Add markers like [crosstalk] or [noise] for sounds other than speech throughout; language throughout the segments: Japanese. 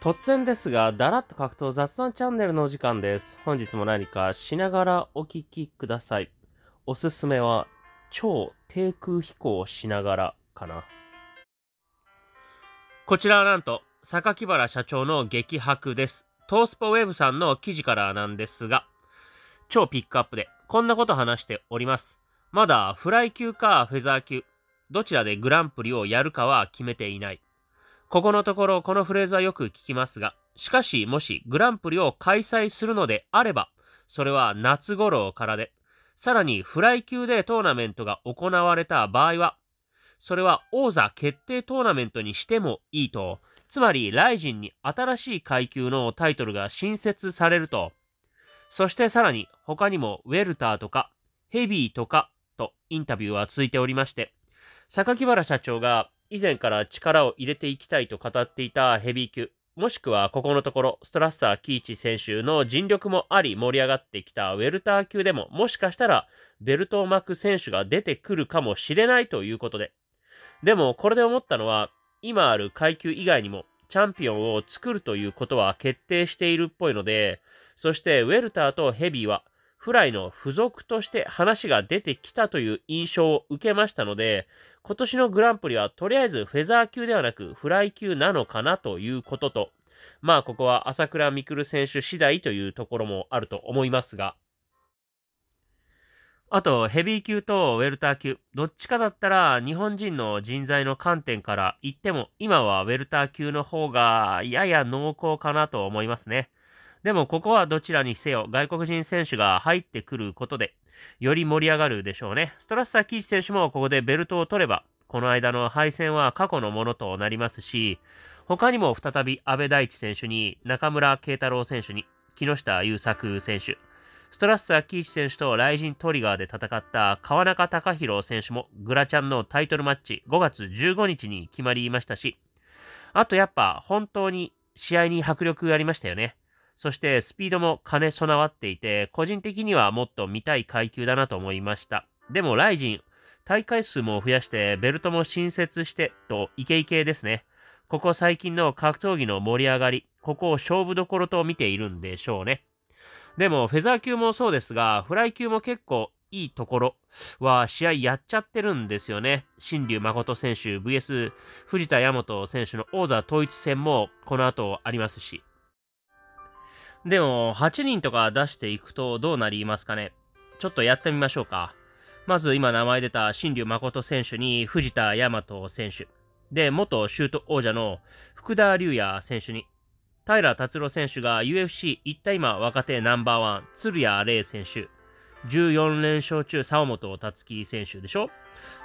突然ですが、だらっと格闘雑談チャンネルのお時間です。本日も何かしながらお聞きください。おすすめは、超低空飛行しながらかな。こちらはなんと、榊原社長の激白です。トースポウェブさんの記事からなんですが、超ピックアップで、こんなこと話しております。まだフライ級かフェザー級、どちらでグランプリをやるかは決めていない。ここのところこのフレーズはよく聞きますが、しかしもしグランプリを開催するのであれば、それは夏頃からで、さらにフライ級でトーナメントが行われた場合は、それは王座決定トーナメントにしてもいいと、つまりライジンに新しい階級のタイトルが新設されると、そしてさらに他にもウェルターとかヘビーとかとインタビューは続いておりまして、榊原社長が以前から力を入れていきたいと語っていたヘビー級、もしくはここのところ、ストラッサー・キーチ選手の尽力もあり盛り上がってきたウェルター級でも、もしかしたらベルトを巻く選手が出てくるかもしれないということで。でも、これで思ったのは、今ある階級以外にも、チャンピオンを作るということは決定しているっぽいので、そしてウェルターとヘビーはフライの付属として話が出てきたという印象を受けましたので、今年のグランプリはとりあえずフェザー級ではなくフライ級なのかなということと、まあここは朝倉未来選手次第というところもあると思いますが、あと、ヘビー級とウェルター級、どっちかだったら日本人の人材の観点から言っても、今はウェルター級の方がやや濃厚かなと思いますね。でもここはどちらにせよ外国人選手が入ってくることでより盛り上がるでしょうね。ストラッサー・キーチ選手もここでベルトを取ればこの間の敗戦は過去のものとなりますし他にも再び阿部大地選手に中村慶太郎選手に木下優作選手ストラッサー・キーチ選手とライジン・トリガーで戦った川中隆弘選手もグラチャンのタイトルマッチ5月15日に決まりましたしあとやっぱ本当に試合に迫力ありましたよね。そしてスピードも兼ね備わっていて、個人的にはもっと見たい階級だなと思いました。でも、ライジン、大会数も増やして、ベルトも新設して、と、イケイケですね。ここ最近の格闘技の盛り上がり、ここを勝負どころと見ているんでしょうね。でも、フェザー級もそうですが、フライ級も結構いいところは試合やっちゃってるんですよね。新竜誠選手 VS 藤田大和選手の王座統一戦もこの後ありますし。でも、8人とか出していくとどうなりますかねちょっとやってみましょうか。まず今名前出た新竜誠選手に藤田大和選手。で、元シュート王者の福田竜也選手に。平達郎選手が UFC 行った今若手ナンバーワン、鶴谷玲選手。14連勝中、沢本達樹選手でしょ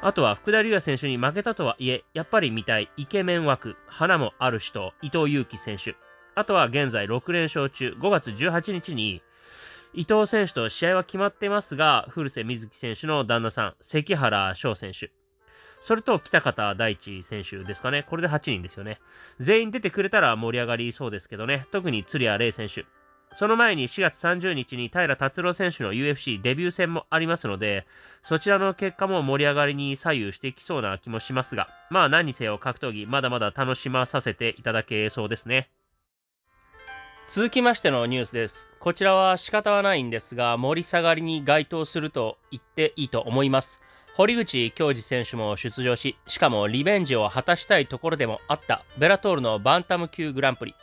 あとは福田竜也選手に負けたとはいえ、やっぱり見たいイケメン枠、花もある人、伊藤祐樹選手。あとは現在6連勝中、5月18日に、伊藤選手と試合は決まってますが、古瀬瑞希選手の旦那さん、関原翔選手。それと北方大地選手ですかね。これで8人ですよね。全員出てくれたら盛り上がりそうですけどね。特に鶴谷玲選手。その前に4月30日に平達郎選手の UFC デビュー戦もありますので、そちらの結果も盛り上がりに左右してきそうな気もしますが、まあ何にせよ格闘技まだまだ楽しまさせていただけそうですね。続きましてのニュースです。こちらは仕方はないんですが、盛り下がりに該当すると言っていいと思います。堀口京二選手も出場し、しかもリベンジを果たしたいところでもあったベラトールのバンタム級グランプリ。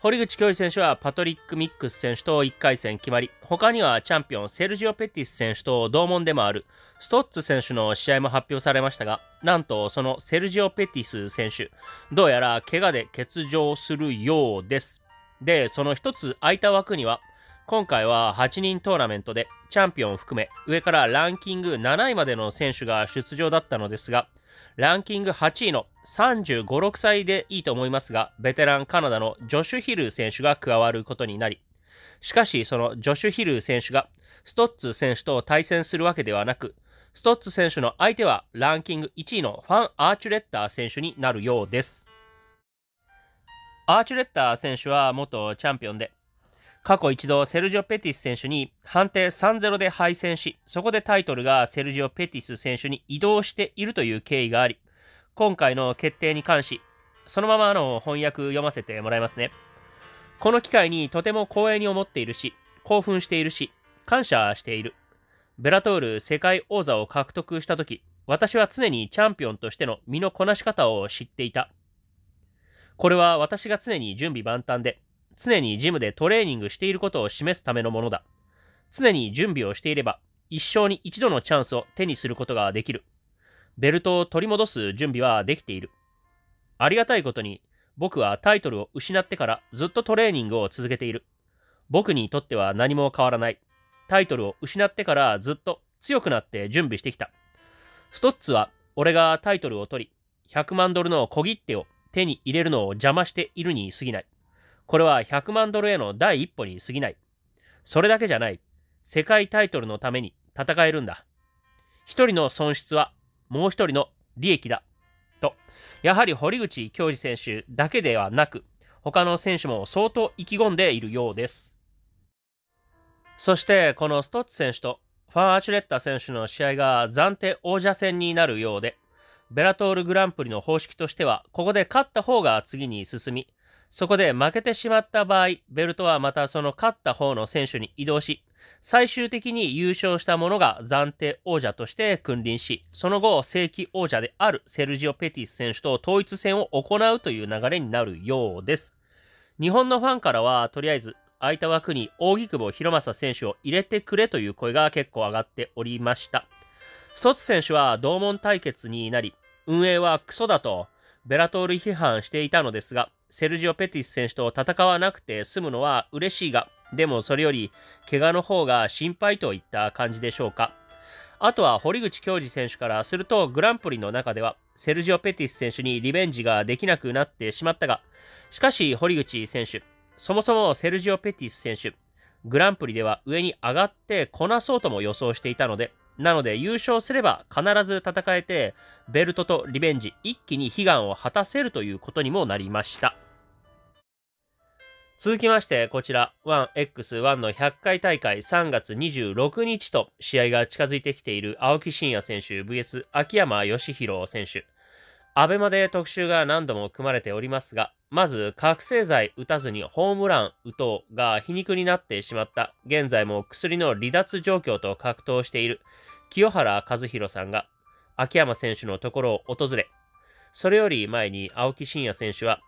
堀口京二選手はパトリック・ミックス選手と1回戦決まり、他にはチャンピオンセルジオ・ペティス選手と同門でもあるストッツ選手の試合も発表されましたが、なんとそのセルジオ・ペティス選手、どうやら怪我で欠場するようです。で、その一つ空いた枠には、今回は8人トーナメントでチャンピオンを含め上からランキング7位までの選手が出場だったのですがランキング8位の35、6歳でいいと思いますがベテランカナダのジョシュ・ヒル選手が加わることになりしかしそのジョシュ・ヒル選手がストッツ選手と対戦するわけではなくストッツ選手の相手はランキング1位のファン・アーチュレッター選手になるようですアーチュレッター選手は元チャンピオンで、過去一度セルジオ・ペティス選手に判定3-0で敗戦し、そこでタイトルがセルジオ・ペティス選手に移動しているという経緯があり、今回の決定に関し、そのままの翻訳読ませてもらいますね。この機会にとても光栄に思っているし、興奮しているし、感謝している。ベラトール世界王座を獲得した時、私は常にチャンピオンとしての身のこなし方を知っていた。これは私が常に準備万端で、常にジムでトレーニングしていることを示すためのものだ。常に準備をしていれば、一生に一度のチャンスを手にすることができる。ベルトを取り戻す準備はできている。ありがたいことに、僕はタイトルを失ってからずっとトレーニングを続けている。僕にとっては何も変わらない。タイトルを失ってからずっと強くなって準備してきた。ストッツは俺がタイトルを取り、100万ドルの小切手を手に入れるのを邪魔しているに過ぎない。これは100万ドルへの第一歩に過ぎない。それだけじゃない。世界タイトルのために戦えるんだ。一人の損失はもう一人の利益だ。と、やはり堀口教授選手だけではなく、他の選手も相当意気込んでいるようです。そしてこのストッツ選手とファン・アシュレッタ選手の試合が暫定王者戦になるようで、ベラトールグランプリの方式としては、ここで勝った方が次に進み、そこで負けてしまった場合、ベルトはまたその勝った方の選手に移動し、最終的に優勝した者が暫定王者として君臨し、その後、正規王者であるセルジオ・ペティス選手と統一戦を行うという流れになるようです。日本のファンからは、とりあえず、空いた枠に扇久保博正選手を入れてくれという声が結構上がっておりました。ストッツ選手は同門対決になり、運営はクソだとベラトール批判していたのですが、セルジオ・ペティス選手と戦わなくて済むのは嬉しいが、でもそれより怪我の方が心配といった感じでしょうか。あとは堀口恭司選手からするとグランプリの中ではセルジオ・ペティス選手にリベンジができなくなってしまったが、しかし堀口選手、そもそもセルジオ・ペティス選手、グランプリでは上に上がってこなそうとも予想していたので、なので優勝すれば必ず戦えて、ベルトとリベンジ一気に悲願を果たせるということにもなりました。続きまして、こちら、1X1 の100回大会3月26日と試合が近づいてきている青木真也選手 VS 秋山義弘選手。アベマで特集が何度も組まれておりますが、まず覚醒剤打たずにホームラン打とうが皮肉になってしまった、現在も薬の離脱状況と格闘している清原和博さんが秋山選手のところを訪れ、それより前に青木真也選手は、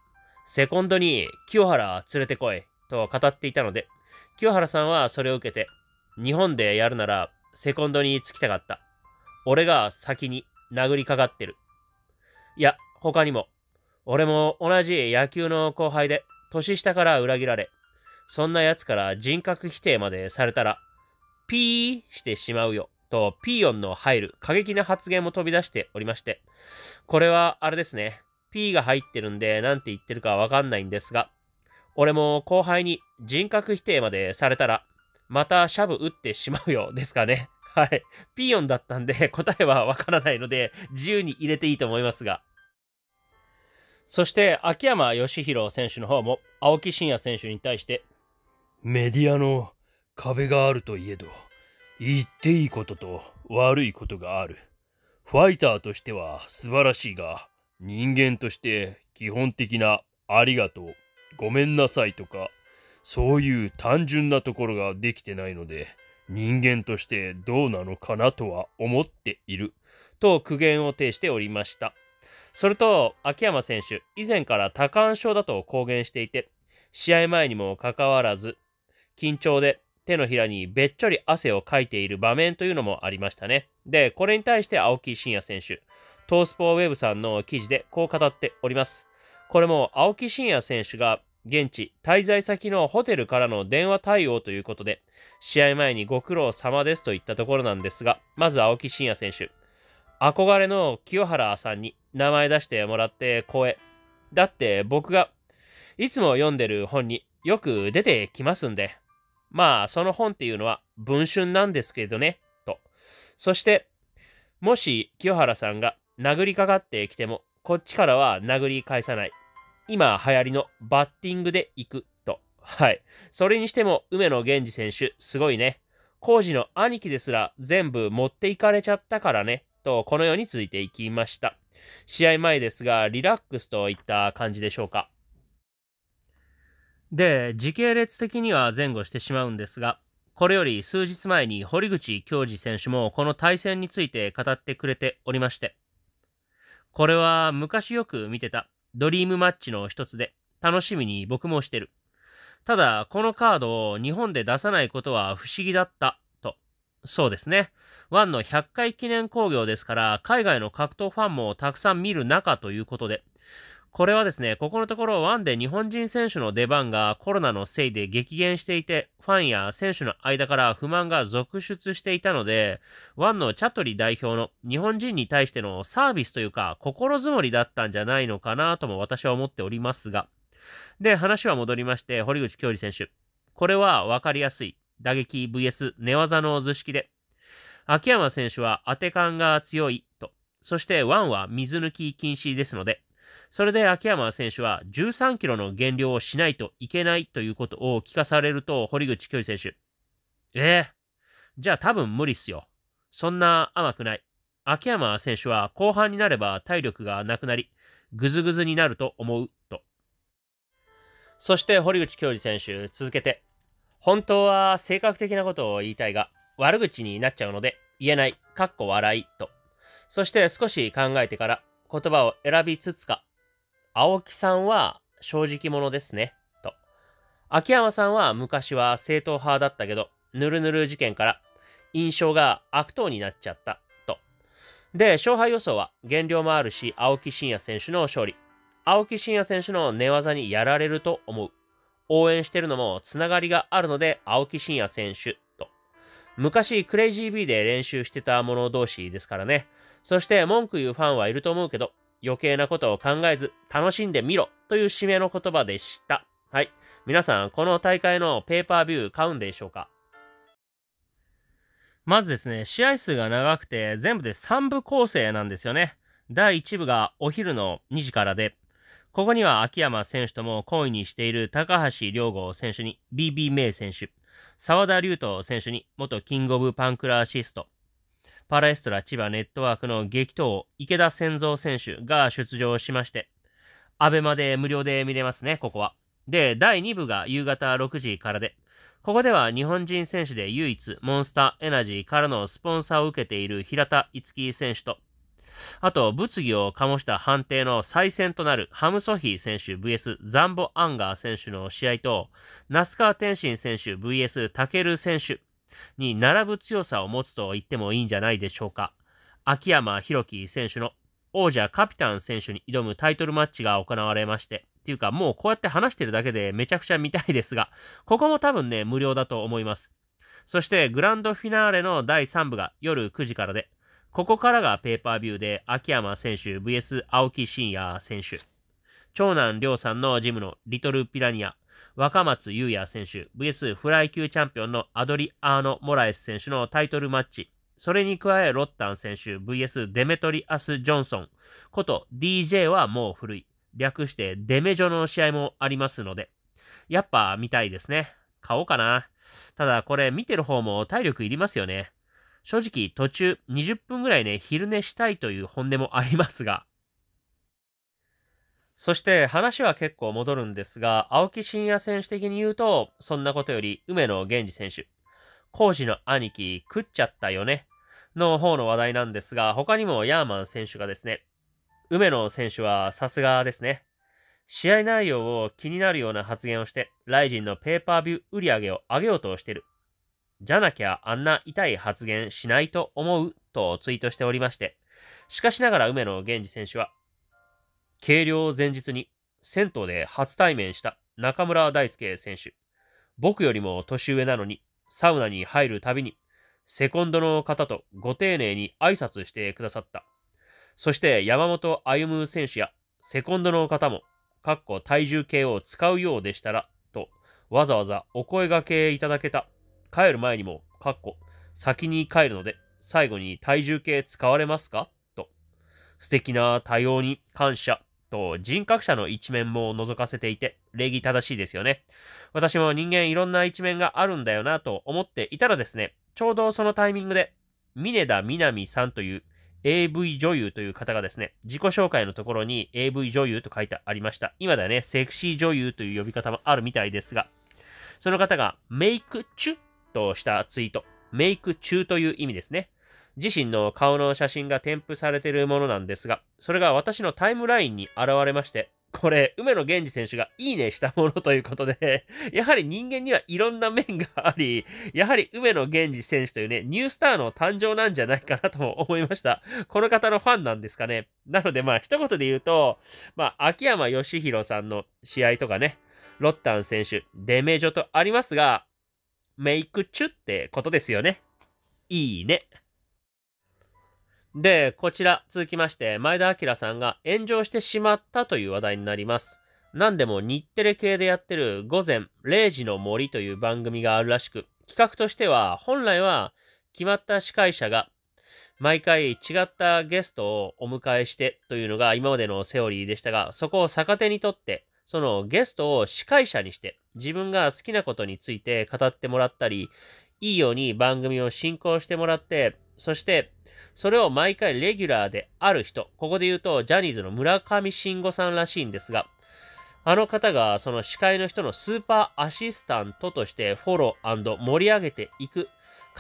セコンドに清原連れてこいと語っていたので、清原さんはそれを受けて、日本でやるならセコンドにつきたかった。俺が先に殴りかかってるいや、他にも。俺も同じ野球の後輩で、年下から裏切られ、そんな奴から人格否定までされたら、ピーしてしまうよ、とピーヨンの入る過激な発言も飛び出しておりまして、これはあれですね、P が入ってるんで何て言ってるかわかんないんですが、俺も後輩に人格否定までされたら、またシャブ打ってしまうよ、[laughs] ですかね。はい。ピーヨンだったんで答えはわからないので、自由に入れていいと思いますが。そして秋山義弘選手の方も青木真也選手に対してメディアの壁があるといえど言っていいことと悪いことがあるファイターとしては素晴らしいが人間として基本的なありがとうごめんなさいとかそういう単純なところができてないので人間としてどうなのかなとは思っていると苦言を呈しておりました。それと、秋山選手、以前から多感症だと公言していて、試合前にもかかわらず、緊張で手のひらにべっちょり汗をかいている場面というのもありましたね。で、これに対して青木真也選手、トースポーウェブさんの記事でこう語っております。これも青木真也選手が現地滞在先のホテルからの電話対応ということで、試合前にご苦労様ですといったところなんですが、まず青木真也選手、憧れの清原さんに名前出してもらって光栄。だって僕がいつも読んでる本によく出てきますんで。まあその本っていうのは文春なんですけどね、と。そして、もし清原さんが殴りかかってきても、こっちからは殴り返さない。今流行りのバッティングで行くと。はい。それにしても梅野源氏選手、すごいね。工事の兄貴ですら全部持っていかれちゃったからね、とこのようについていきました。試合前ですが、リラックスといった感じでしょうか。で、時系列的には前後してしまうんですが、これより数日前に堀口恭司選手もこの対戦について語ってくれておりまして、これは昔よく見てたドリームマッチの一つで、楽しみに僕もしてる。ただ、このカードを日本で出さないことは不思議だったそうですね。1の100回記念興行ですから、海外の格闘ファンもたくさん見る中ということで、これはですね、ここのところ1で日本人選手の出番がコロナのせいで激減していて、ファンや選手の間から不満が続出していたので、1のチャトリ代表の日本人に対してのサービスというか、心づもりだったんじゃないのかなとも私は思っておりますが。で、話は戻りまして、堀口恭司選手。これは分かりやすい。打撃 VS 寝技の図式で、秋山選手は当て感が強いと、そしてワンは水抜き禁止ですので、それで秋山選手は13キロの減量をしないといけないということを聞かされると、堀口教授選手。ええー、じゃあ多分無理っすよ。そんな甘くない。秋山選手は後半になれば体力がなくなり、ぐずぐずになると思うと。そして堀口教授選手、続けて、本当は性格的なことを言いたいが、悪口になっちゃうので、言えない、かっこ笑い、と。そして少し考えてから言葉を選びつつか、青木さんは正直者ですね、と。秋山さんは昔は正統派だったけど、ぬるぬる事件から印象が悪党になっちゃった、と。で、勝敗予想は減量もあるし、青木真也選手の勝利。青木真也選手の寝技にやられると思う。応援してるのもつながりがあるので、青木真也選手と。昔、クレイジービーで練習してた者同士ですからね。そして文句言うファンはいると思うけど、余計なことを考えず楽しんでみろという締めの言葉でした。はい。皆さん、この大会のペーパービュー買うんでしょうかまずですね、試合数が長くて全部で3部構成なんですよね。第1部がお昼の2時からで、ここには秋山選手とも懇意にしている高橋良吾選手に BB 名選手、沢田龍斗選手に元キングオブパンクラーシスト、パラエストラ千葉ネットワークの激闘、池田千蔵選手が出場しまして、アベマで無料で見れますね、ここは。で、第2部が夕方6時からで、ここでは日本人選手で唯一モンスターエナジーからのスポンサーを受けている平田樹選手と、あと、物議を醸した判定の再戦となるハム・ソヒー選手 VS ザンボ・アンガー選手の試合と、那須川天心選手 VS タケル選手に並ぶ強さを持つと言ってもいいんじゃないでしょうか。秋山博樹選手の王者カピタン選手に挑むタイトルマッチが行われまして、っていうかもうこうやって話してるだけでめちゃくちゃ見たいですが、ここも多分ね、無料だと思います。そしてグランドフィナーレの第3部が夜9時からで、ここからがペーパービューで、秋山選手 VS 青木真也選手。長男亮さんのジムのリトルピラニア。若松優也選手 VS フライ級チャンピオンのアドリアーノ・モラエス選手のタイトルマッチ。それに加え、ロッタン選手 VS デメトリアス・ジョンソンこと DJ はもう古い。略してデメジョの試合もありますので。やっぱ見たいですね。買おうかな。ただこれ見てる方も体力いりますよね。正直途中20分ぐらいね、昼寝したいという本音もありますが。そして話は結構戻るんですが、青木真也選手的に言うと、そんなことより梅野源氏選手、コーの兄貴食っちゃったよね、の方の話題なんですが、他にもヤーマン選手がですね、梅野選手はさすがですね。試合内容を気になるような発言をして、ライジンのペーパービュー売り上げを上げようとしてる。じゃなきゃあんな痛い発言しないと思うとツイートしておりまして、しかしながら梅野源氏選手は、軽量前日に銭湯で初対面した中村大輔選手、僕よりも年上なのにサウナに入るたびにセコンドの方とご丁寧に挨拶してくださった。そして山本歩夢選手やセコンドの方も、かっこ体重計を使うようでしたら、とわざわざお声がけいただけた帰る前にも、かっこ、先に帰るので、最後に体重計使われますかと、素敵な対応に感謝と人格者の一面も覗かせていて、礼儀正しいですよね。私も人間いろんな一面があるんだよなと思っていたらですね、ちょうどそのタイミングで、峰田みなみさんという AV 女優という方がですね、自己紹介のところに AV 女優と書いてありました。今ではね、セクシー女優という呼び方もあるみたいですが、その方がメイクチュとしたツイート、メイク中という意味ですね。自身の顔の写真が添付されているものなんですが、それが私のタイムラインに現れまして、これ、梅野源氏選手がいいねしたものということで、[laughs] やはり人間にはいろんな面があり、やはり梅野源氏選手というね、ニュースターの誕生なんじゃないかなとも思いました。この方のファンなんですかね。なので、まあ、一言で言うと、まあ、秋山義弘さんの試合とかね、ロッタン選手、デメジョとありますが、メイクチュってことですよね。いいね。で、こちら、続きまして、前田明さんが炎上してしまったという話題になります。何でも日テレ系でやってる午前0時の森という番組があるらしく、企画としては、本来は決まった司会者が毎回違ったゲストをお迎えしてというのが今までのセオリーでしたが、そこを逆手にとって、そのゲストを司会者にして、自分が好きなことについて語ってもらったり、いいように番組を進行してもらって、そして、それを毎回レギュラーである人、ここで言うとジャニーズの村上信五さんらしいんですが、あの方がその司会の人のスーパーアシスタントとしてフォロー盛り上げていく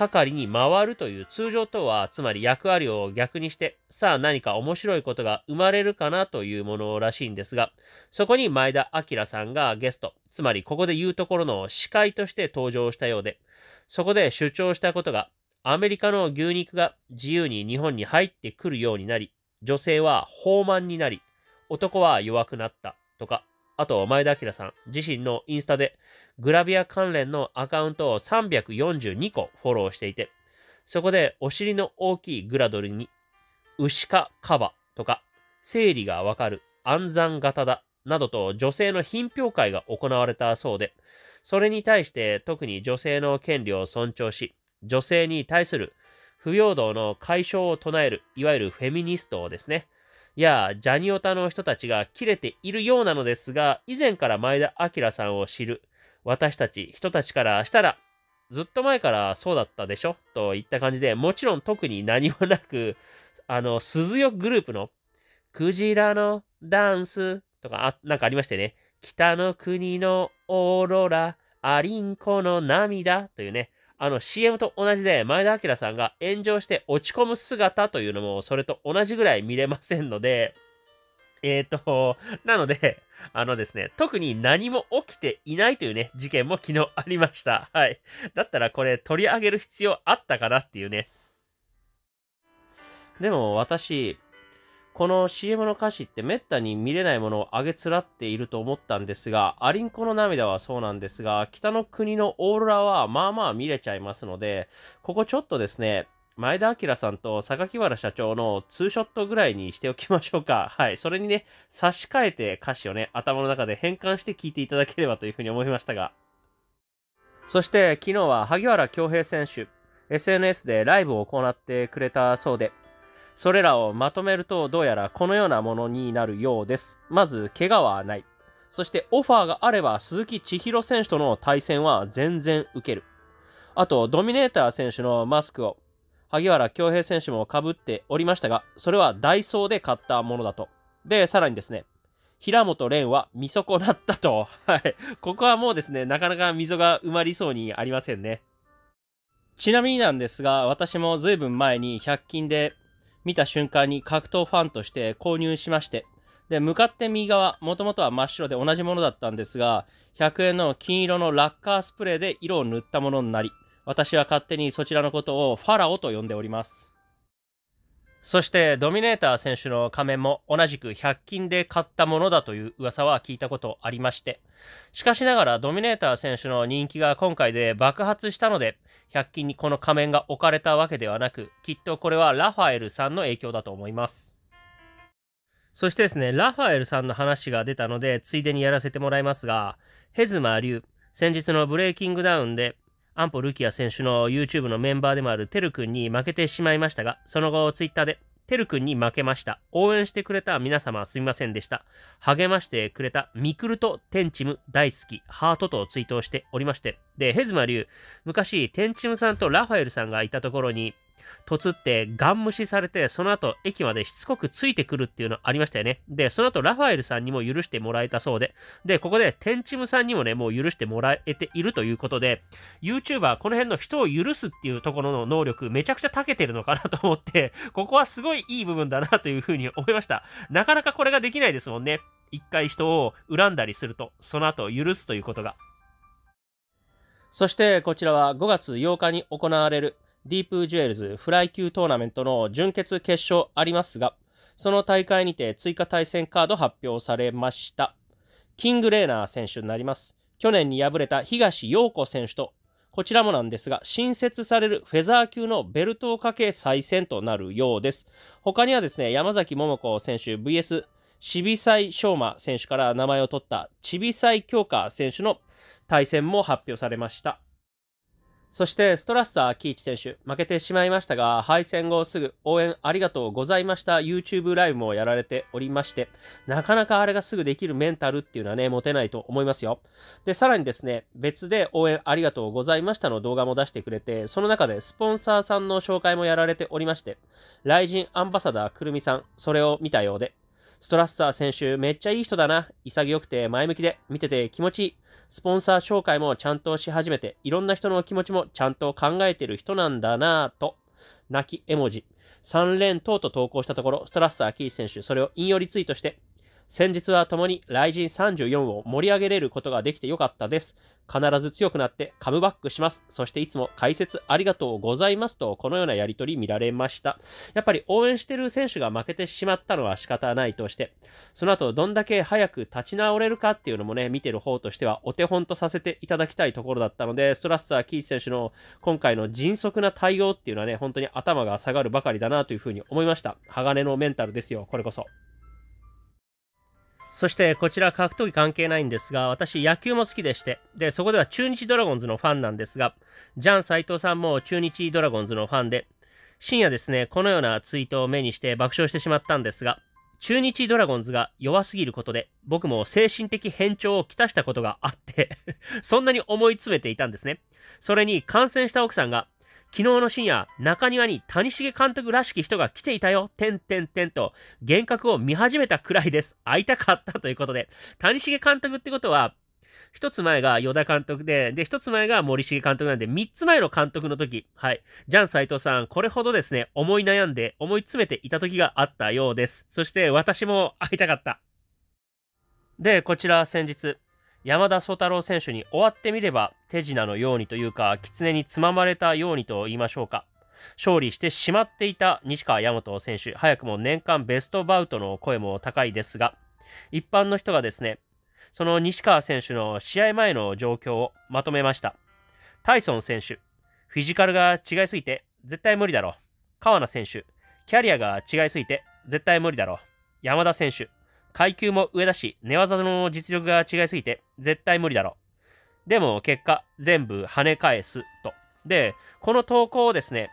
係に回るという通常とはつまり役割を逆にしてさあ何か面白いことが生まれるかなというものらしいんですがそこに前田明さんがゲストつまりここで言うところの司会として登場したようでそこで主張したことがアメリカの牛肉が自由に日本に入ってくるようになり女性は豊慢になり男は弱くなったとかあと前田明さん自身のインスタでグラビア関連のアカウントを342個フォローしていて、そこでお尻の大きいグラドルに、牛かカバとか、生理がわかる暗算型だなどと女性の品評会が行われたそうで、それに対して特に女性の権利を尊重し、女性に対する不平等の解消を唱える、いわゆるフェミニストをですね、やジャニオタの人たちが切れているようなのですが、以前から前田明さんを知る私たち人たちからしたら、ずっと前からそうだったでしょといった感じで、もちろん特に何もなく、あの、鈴よグループの、クジラのダンスとか、あ、なんかありましてね、北の国のオーロラ、アリンコの涙というね、あの CM と同じで前田明さんが炎上して落ち込む姿というのもそれと同じぐらい見れませんので、えっ、ー、と、なので、あのですね、特に何も起きていないというね、事件も昨日ありました。はい。だったらこれ取り上げる必要あったかなっていうね。でも私、この CM の歌詞ってめったに見れないものをあげつらっていると思ったんですが、アリンコの涙はそうなんですが、北の国のオーロラはまあまあ見れちゃいますので、ここちょっとですね、前田明さんと榊原社長のツーショットぐらいにしておきましょうか。はい。それにね、差し替えて歌詞をね、頭の中で変換して聴いていただければというふうに思いましたが。そして昨日は萩原恭平選手、SNS でライブを行ってくれたそうで、それらをまとめるとどうやらこのようなものになるようです。まず、怪我はない。そしてオファーがあれば鈴木千尋選手との対戦は全然受ける。あと、ドミネーター選手のマスクを萩原京平選手も被っておりましたが、それはダイソーで買ったものだと。で、さらにですね、平本蓮は見損なったと。はい。ここはもうですね、なかなか溝が埋まりそうにありませんね。ちなみになんですが、私も随分前に100均で見た瞬間に格闘ファンとして購入しまして、で、向かって右側、もともとは真っ白で同じものだったんですが、100円の金色のラッカースプレーで色を塗ったものになり、私は勝手にそちらのことをファラオと呼んでおります。そしてドミネーター選手の仮面も同じく100均で買ったものだという噂は聞いたことありまして、しかしながらドミネーター選手の人気が今回で爆発したので、100均にこの仮面が置かれたわけではなく、きっとこれはラファエルさんの影響だと思います。そしてですね、ラファエルさんの話が出たので、ついでにやらせてもらいますが、ヘズマュウ先日のブレイキングダウンで安保ルキア選手の YouTube のメンバーでもあるてるくんに負けてしまいましたが、その後 Twitter で、てるくんに負けました。応援してくれた皆様すみませんでした。励ましてくれたミクルとテンチム大好き、ハートと追悼しておりまして。で、ヘズマ流、昔テンチムさんとラファエルさんがいたところに、とつってガン無視されて、その後駅までしつこくついてくるっていうのありましたよね。で、その後ラファエルさんにも許してもらえたそうで、で、ここでテンチムさんにもね、もう許してもらえているということで、YouTuber この辺の人を許すっていうところの能力、めちゃくちゃ長けてるのかなと思って、[laughs] ここはすごいいい部分だなというふうに思いました。なかなかこれができないですもんね。一回人を恨んだりすると、その後許すということが。そしてこちらは5月8日に行われるディープジュエルズフライ級トーナメントの準決決勝ありますが、その大会にて追加対戦カード発表されました。キング・レーナー選手になります。去年に敗れた東洋子選手と、こちらもなんですが、新設されるフェザー級のベルトをかけ再戦となるようです。他にはですね、山崎桃子選手 VS チビサイ・ショーマ選手から名前を取ったチビサイ・強化選手の対戦も発表されました。そしてストラッサー喜一選手、負けてしまいましたが、敗戦後すぐ応援ありがとうございました YouTube ライブもやられておりまして、なかなかあれがすぐできるメンタルっていうのはね、持てないと思いますよ。で、さらにですね、別で応援ありがとうございましたの動画も出してくれて、その中でスポンサーさんの紹介もやられておりまして、ライジンアンバサダーくるみさん、それを見たようで、ストラッサー選手めっちゃいい人だな、潔くて前向きで見てて気持ちいい。スポンサー紹介もちゃんとし始めて、いろんな人の気持ちもちゃんと考えてる人なんだなぁと、泣き絵文字。3連等と投稿したところ、ストラッサー・キー選手、それを引用リツイートして、先日は共に雷神34を盛り上げれることができてよかったです。必ず強くなってカムバックします。そしていつも解説ありがとうございますと、このようなやりとり見られました。やっぱり応援してる選手が負けてしまったのは仕方ないとして、その後どんだけ早く立ち直れるかっていうのもね、見てる方としてはお手本とさせていただきたいところだったので、ストラッサー・キー選手の今回の迅速な対応っていうのはね、本当に頭が下がるばかりだなというふうに思いました。鋼のメンタルですよ、これこそ。そしてこちら格闘技関係ないんですが、私野球も好きでして、で、そこでは中日ドラゴンズのファンなんですが、ジャン斎藤さんも中日ドラゴンズのファンで、深夜ですね、このようなツイートを目にして爆笑してしまったんですが、中日ドラゴンズが弱すぎることで、僕も精神的変調をきたしたことがあって [laughs] そんなに思い詰めていたんですね。それに感染した奥さんが、昨日の深夜、中庭に谷繁監督らしき人が来ていたよ、てんてんてんと、幻覚を見始めたくらいです。会いたかったということで、谷繁監督ってことは、一つ前が与田監督で、で、一つ前が森重監督なんで、三つ前の監督の時、はい。ジャン斎藤さん、これほどですね、思い悩んで、思い詰めていた時があったようです。そして、私も会いたかった。で、こちら先日、山田壮太郎選手に終わってみれば手品のようにというか狐につままれたようにと言いましょうか勝利してしまっていた西川大和選手早くも年間ベストバウトの声も高いですが一般の人がですねその西川選手の試合前の状況をまとめましたタイソン選手フィジカルが違いすぎて絶対無理だろ川名選手キャリアが違いすぎて絶対無理だろ山田選手階級も上だし、寝技の実力が違いすぎて、絶対無理だろう。でも、結果、全部跳ね返す、と。で、この投稿をですね、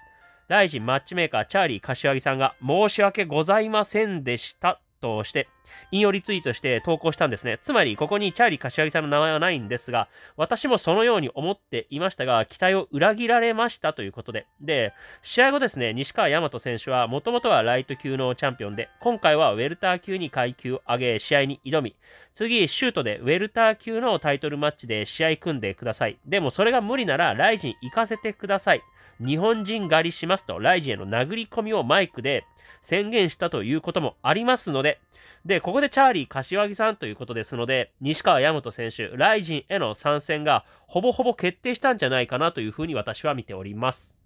ライジンマッチメーカーチャーリー柏木さんが申し訳ございませんでしたとして引用リツイートして投稿したんですね。つまり、ここにチャーリー柏木さんの名前はないんですが、私もそのように思っていましたが、期待を裏切られましたということで。で、試合後ですね、西川大和選手は、もともとはライト級のチャンピオンで、今回はウェルター級に階級を上げ、試合に挑み、次、シュートでウェルター級のタイトルマッチで試合組んでください。でもそれが無理なら、ライジン行かせてください。日本人狩りしますと、ライジンへの殴り込みをマイクで宣言したということもありますので、で、ここでチャーリー柏木さんということですので、西川大和選手、ライジンへの参戦がほぼほぼ決定したんじゃないかなというふうに私は見ております。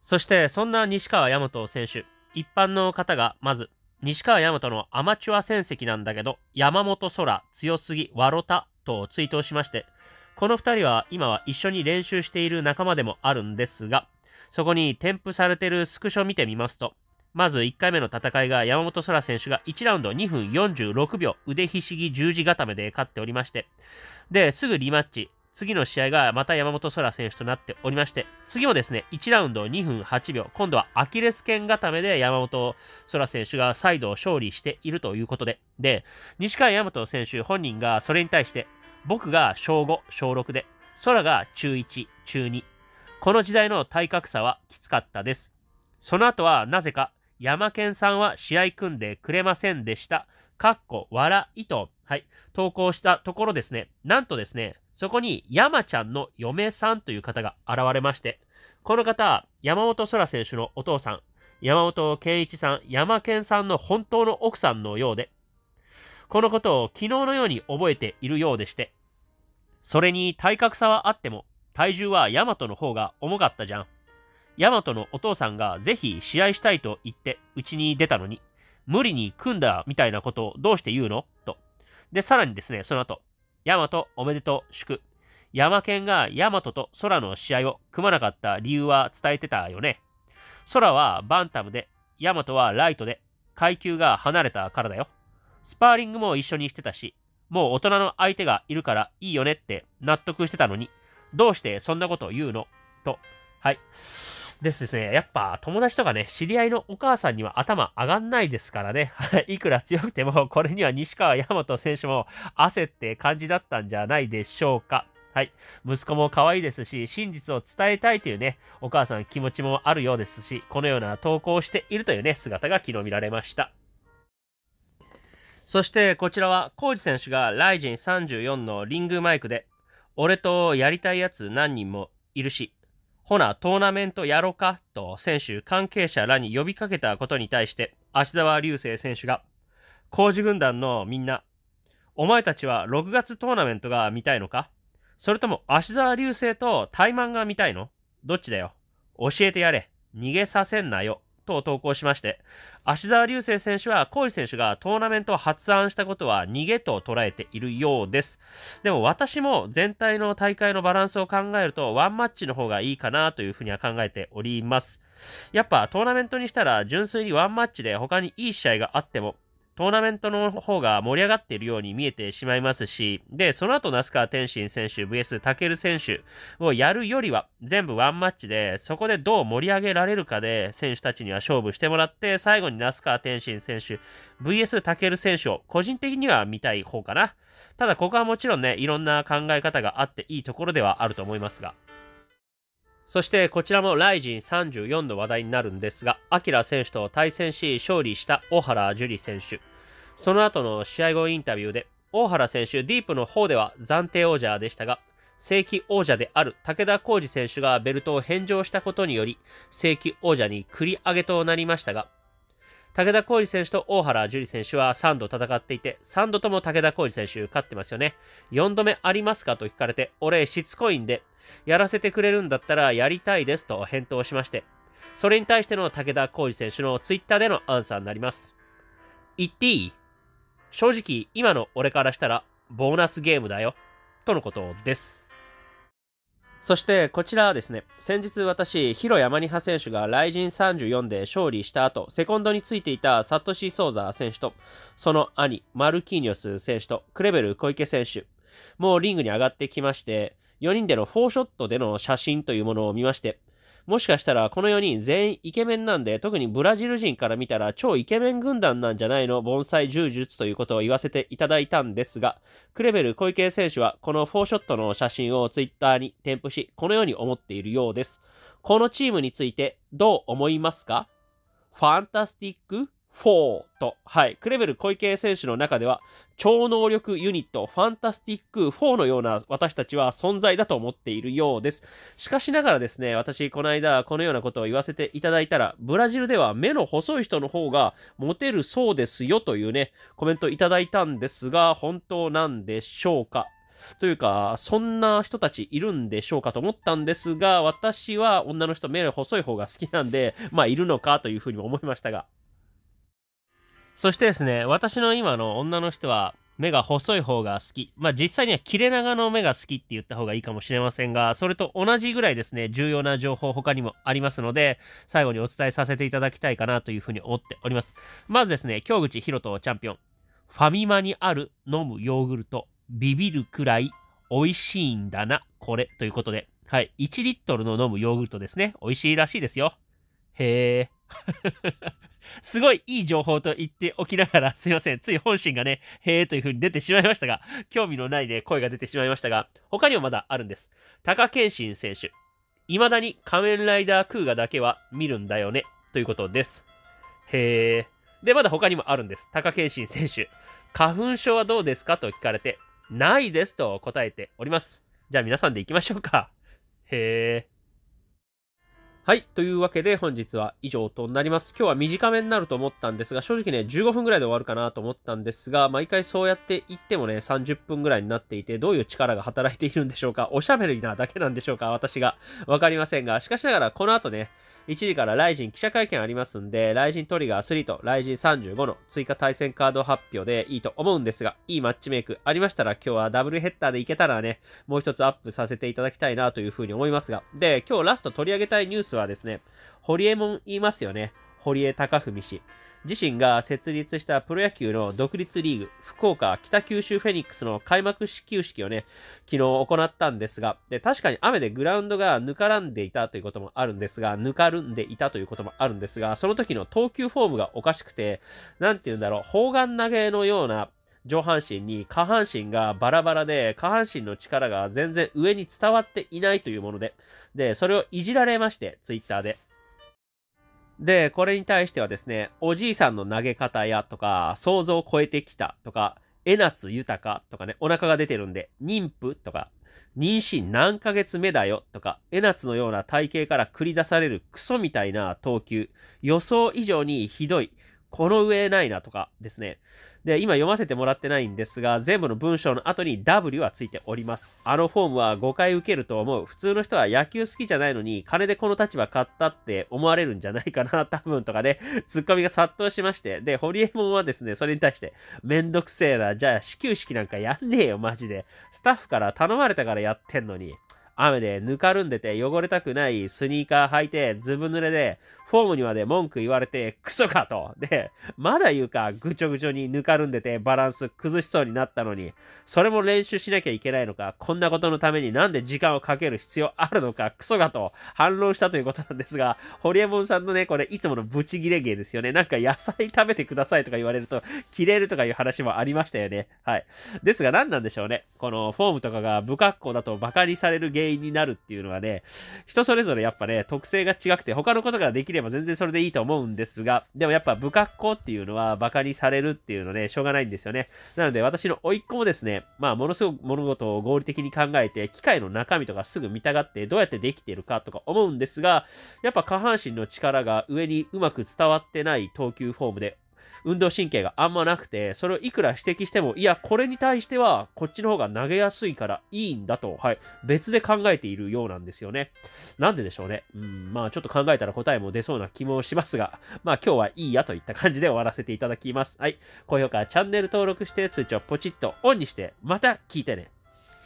そして、そんな西川大和選手、一般の方がまず西川大和のアマチュア戦績なんだけど、山本空、強すぎ、わろたと追悼しまして、この2人は今は一緒に練習している仲間でもあるんですが、そこに添付されてるスクショ見てみますと、まず1回目の戦いが山本空選手が1ラウンド2分46秒腕ひしぎ十字固めで勝っておりまして、で、すぐリマッチ、次の試合がまた山本空選手となっておりまして、次もですね、1ラウンド2分8秒、今度はアキレス腱固めで山本空選手が再度勝利しているということで、で、西川大和選手本人がそれに対して、僕が小5、小6で、空が中1、中2。この時代の体格差はきつかったです。その後はなぜか、山健さんは試合組んでくれませんでした。かっこ、笑いと、はい、投稿したところですね、なんとですね、そこに山ちゃんの嫁さんという方が現れまして、この方、山本空選手のお父さん、山本健一さん、山健さんの本当の奥さんのようで、このことを昨日のように覚えているようでして、それに体格差はあっても、体重はヤマトの方が重かったじゃん。ヤマトのお父さんがぜひ試合したいと言ってうちに出たのに、無理に組んだみたいなことをどうして言うのと。で、さらにですね、その後、ヤマトおめでとう祝。ヤマケンがヤマトと空の試合を組まなかった理由は伝えてたよね。空はバンタムで、ヤマトはライトで、階級が離れたからだよ。スパーリングも一緒にしてたし、もう大人の相手がいるからいいよねって納得してたのに、どうしてそんなことを言うのと。はい。ですですね、やっぱ友達とかね、知り合いのお母さんには頭上がんないですからね、[laughs] いくら強くても、これには西川大和選手も焦って感じだったんじゃないでしょうか。はい。息子も可愛いですし、真実を伝えたいというね、お母さん気持ちもあるようですし、このような投稿をしているというね、姿が昨日見られました。そしてこちらは、コージ選手がライジン34のリングマイクで、俺とやりたいやつ何人もいるし、ほな、トーナメントやろかと選手、関係者らに呼びかけたことに対して、芦沢流星選手が、工事軍団のみんな、お前たちは6月トーナメントが見たいのかそれとも芦沢流星と怠慢が見たいのどっちだよ教えてやれ。逃げさせんなよ。と投稿しまして芦澤流星選手は小井選手がトーナメントを発案したことは逃げと捉えているようですでも私も全体の大会のバランスを考えるとワンマッチの方がいいかなというふうには考えておりますやっぱトーナメントにしたら純粋にワンマッチで他にいい試合があってもトーナメントの方が盛り上がっているように見えてしまいますし、で、その後、那須川天心選手 VS タケル選手をやるよりは、全部ワンマッチで、そこでどう盛り上げられるかで、選手たちには勝負してもらって、最後に那須川天心選手 VS タケル選手を、個人的には見たい方かな。ただ、ここはもちろんね、いろんな考え方があっていいところではあると思いますが。そしてこちらもライジン34の話題になるんですが、アキラ選手と対戦し勝利した小原樹里選手。その後の試合後インタビューで、大原選手、ディープの方では暫定王者でしたが、正規王者である武田浩二選手がベルトを返上したことにより、正規王者に繰り上げとなりましたが、武田浩二選手と大原樹里選手は3度戦っていて、3度とも武田浩二選手勝ってますよね。4度目ありますかと聞かれて、俺しつこいんで、やらせてくれるんだったらやりたいですと返答しまして、それに対しての武田浩二選手のツイッターでのアンサーになります。言っていい正直、今の俺からしたら、ボーナスゲームだよ。とのことです。そしてこちらはですね、先日私、ヒロ山ニハ選手が雷神34で勝利した後、セコンドについていたサトシ・ソーザー選手と、その兄、マルキーニョス選手と、クレベル小池選手、もうリングに上がってきまして、4人でのフォーショットでの写真というものを見まして、もしかしたらこの4人全員イケメンなんで、特にブラジル人から見たら超イケメン軍団なんじゃないの盆栽柔術ということを言わせていただいたんですが、クレベル小池選手はこの4ショットの写真を twitter に添付し、このように思っているようです。このチームについてどう思いますかファンタスティック4と、はい、クレベル小池選手の中では、超能力ユニット、ファンタスティック4のような私たちは存在だと思っているようです。しかしながらですね、私、この間、このようなことを言わせていただいたら、ブラジルでは目の細い人の方がモテるそうですよというね、コメントいただいたんですが、本当なんでしょうかというか、そんな人たちいるんでしょうかと思ったんですが、私は女の人、目の細い方が好きなんで、まあ、いるのかというふうにも思いましたが。そしてですね、私の今の女の人は目が細い方が好き。まあ実際には切れ長の目が好きって言った方がいいかもしれませんが、それと同じぐらいですね、重要な情報他にもありますので、最後にお伝えさせていただきたいかなというふうに思っております。まずですね、京口博人チャンピオン。ファミマにある飲むヨーグルト、ビビるくらい美味しいんだな、これ。ということで、はい、1リットルの飲むヨーグルトですね。美味しいらしいですよ。へー。すごいいい情報と言っておきながら、[laughs] すいません。つい本心がね、へえという風に出てしまいましたが、興味のないね、声が出てしまいましたが、他にもまだあるんです。高健心選手。未だに仮面ライダークーガだけは見るんだよね、ということです。へえ。で、まだ他にもあるんです。高健心選手。花粉症はどうですかと聞かれて、ないですと答えております。じゃあ皆さんで行きましょうか。へえ。はい。というわけで本日は以上となります。今日は短めになると思ったんですが、正直ね、15分ぐらいで終わるかなと思ったんですが、毎回そうやって言ってもね、30分ぐらいになっていて、どういう力が働いているんでしょうかおしゃべりなだけなんでしょうか私が。わかりませんが、しかしながらこの後ね、1時からライジン記者会見ありますんで、ライジントリガー3とライジン35の追加対戦カード発表でいいと思うんですが、いいマッチメイクありましたら、今日はダブルヘッダーでいけたらね、もう一つアップさせていただきたいなというふうに思いますが、で、今日ラスト取り上げたいニュースははですね、堀江も言いますよね。堀江貴文氏。自身が設立したプロ野球の独立リーグ、福岡北九州フェニックスの開幕始球式をね、昨日行ったんですが、で、確かに雨でグラウンドがぬからんでいたということもあるんですが、ぬかるんでいたということもあるんですが、その時の投球フォームがおかしくて、なんて言うんだろう、砲丸投げのような上半身に下半身がバラバラで、下半身の力が全然上に伝わっていないというもので、で、それをいじられまして、ツイッターで。で、これに対してはですね、おじいさんの投げ方やとか、想像を超えてきたとか、江夏豊とかね、お腹が出てるんで、妊婦とか、妊娠何ヶ月目だよとか、江夏のような体型から繰り出されるクソみたいな投球、予想以上にひどい、この上ないなとかですね。で、今読ませてもらってないんですが、全部の文章の後に W はついております。あのフォームは誤解受けると思う。普通の人は野球好きじゃないのに、金でこの立場買ったって思われるんじゃないかな、[laughs] 多分とかね、ツッコミが殺到しまして、で、ホリエモンはですね、それに対して、めんどくせえな、じゃあ始球式なんかやんねえよ、マジで。スタッフから頼まれたからやってんのに。雨でぬかるんでて汚れたくないスニーカー履いてずぶ濡れでフォームにまで文句言われてクソかと。で、まだ言うかぐちょぐちょにぬかるんでてバランス崩しそうになったのに、それも練習しなきゃいけないのか、こんなことのためになんで時間をかける必要あるのか、クソかと反論したということなんですが、ホリエモンさんのね、これいつものブチギレ芸ですよね。なんか野菜食べてくださいとか言われると切れるとかいう話もありましたよね。はい。ですが何なんでしょうね。このフォームとかが不格好だとバカにされる原因になるっていうのはね、人それぞれやっぱね、特性が違くて、他のことができれば全然それでいいと思うんですが、でもやっぱ不格好っていうのは馬鹿にされるっていうのね、しょうがないんですよね。なので私の甥いっ子もですね、まあものすごく物事を合理的に考えて、機械の中身とかすぐ見たがって、どうやってできているかとか思うんですが、やっぱ下半身の力が上にうまく伝わってない投球フォームで、運動神経があんまなくて、それをいくら指摘しても、いや、これに対しては、こっちの方が投げやすいからいいんだと、はい、別で考えているようなんですよね。なんででしょうね。うん、まあちょっと考えたら答えも出そうな気もしますが、まあ今日はいいやといった感じで終わらせていただきます。はい、高評価、チャンネル登録して、通知をポチッとオンにして、また聞いてね。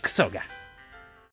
クソが。